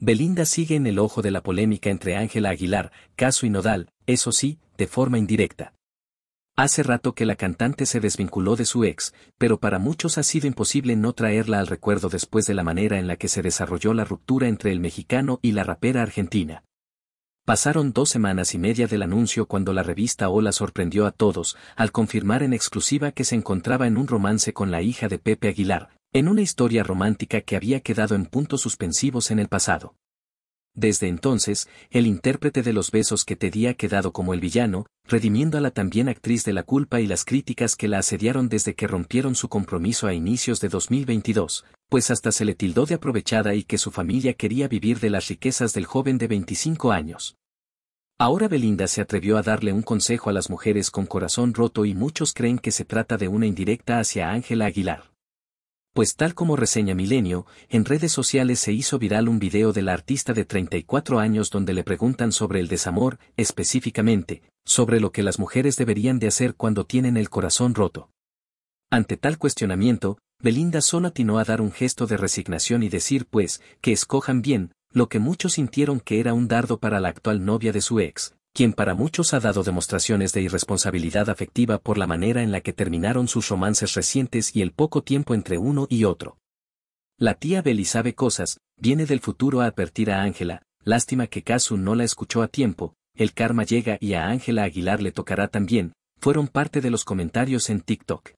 Belinda sigue en el ojo de la polémica entre Ángela Aguilar, Caso y Nodal, eso sí, de forma indirecta. Hace rato que la cantante se desvinculó de su ex, pero para muchos ha sido imposible no traerla al recuerdo después de la manera en la que se desarrolló la ruptura entre el mexicano y la rapera argentina. Pasaron dos semanas y media del anuncio cuando la revista Hola sorprendió a todos al confirmar en exclusiva que se encontraba en un romance con la hija de Pepe Aguilar, en una historia romántica que había quedado en puntos suspensivos en el pasado. Desde entonces, el intérprete de los besos que te di ha quedado como el villano, redimiendo a la también actriz de la culpa y las críticas que la asediaron desde que rompieron su compromiso a inicios de 2022, pues hasta se le tildó de aprovechada y que su familia quería vivir de las riquezas del joven de 25 años. Ahora Belinda se atrevió a darle un consejo a las mujeres con corazón roto y muchos creen que se trata de una indirecta hacia Ángela Aguilar pues tal como reseña Milenio, en redes sociales se hizo viral un video de la artista de 34 años donde le preguntan sobre el desamor, específicamente, sobre lo que las mujeres deberían de hacer cuando tienen el corazón roto. Ante tal cuestionamiento, Belinda solo atinó a dar un gesto de resignación y decir pues, que escojan bien, lo que muchos sintieron que era un dardo para la actual novia de su ex, quien para muchos ha dado demostraciones de irresponsabilidad afectiva por la manera en la que terminaron sus romances recientes y el poco tiempo entre uno y otro. La tía Beli sabe cosas, viene del futuro a advertir a Ángela, lástima que Kazu no la escuchó a tiempo, el karma llega y a Ángela Aguilar le tocará también, fueron parte de los comentarios en TikTok.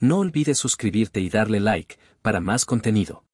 No olvides suscribirte y darle like, para más contenido.